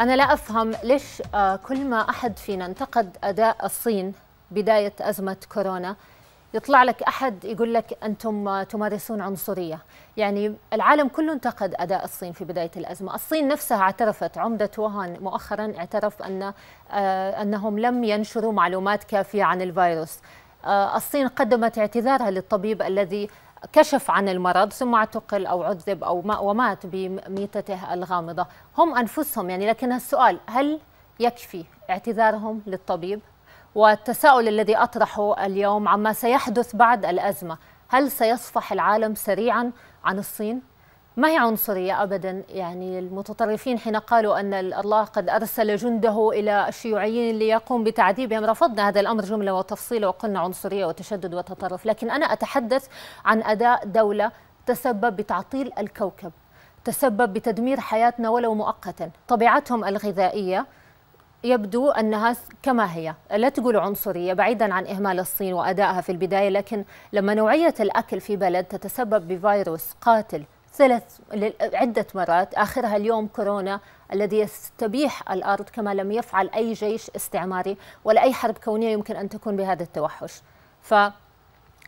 أنا لا أفهم ليش آه، كل ما أحد فينا انتقد أداء الصين بداية أزمة كورونا يطلع لك أحد يقول لك أنتم آه، تمارسون عنصرية يعني العالم كله انتقد أداء الصين في بداية الأزمة الصين نفسها اعترفت عمدة وهان مؤخرا اعترف أن آه، أنهم لم ينشروا معلومات كافية عن الفيروس الصين قدمت اعتذارها للطبيب الذي كشف عن المرض ثم اعتقل او عذب او ومات بميتته الغامضه هم انفسهم يعني لكن السؤال هل يكفي اعتذارهم للطبيب والتساؤل الذي اطرحه اليوم عما سيحدث بعد الازمه هل سيصفح العالم سريعا عن الصين ما هي عنصرية أبدا يعني المتطرفين حين قالوا أن الله قد أرسل جنده إلى الشيوعيين ليقوم بتعذيبهم رفضنا هذا الأمر جملة وتفصيل وقلنا عنصرية وتشدد وتطرف لكن أنا أتحدث عن أداء دولة تسبب بتعطيل الكوكب تسبب بتدمير حياتنا ولو مؤقتا طبيعتهم الغذائية يبدو انها كما هي لا تقول عنصريه بعيدا عن اهمال الصين وادائها في البدايه لكن لما نوعيه الاكل في بلد تتسبب بفيروس قاتل ثلاث عدة مرات آخرها اليوم كورونا الذي يستبيح الأرض كما لم يفعل أي جيش استعماري ولا أي حرب كونية يمكن أن تكون بهذا التوحش ف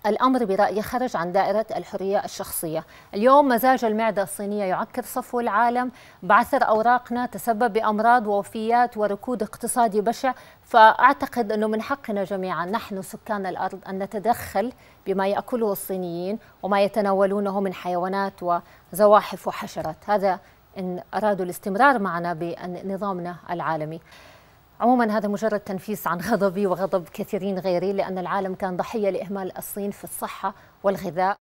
الأمر برأيي خرج عن دائرة الحرية الشخصية اليوم مزاج المعدة الصينية يعكر صفو العالم بعثر أوراقنا تسبب بأمراض ووفيات وركود اقتصادي بشع فأعتقد أنه من حقنا جميعا نحن سكان الأرض أن نتدخل بما يأكله الصينيين وما يتناولونه من حيوانات وزواحف وحشرات هذا إن أرادوا الاستمرار معنا بنظامنا العالمي عموما هذا مجرد تنفيس عن غضبي وغضب كثيرين غيري لأن العالم كان ضحية لإهمال الصين في الصحة والغذاء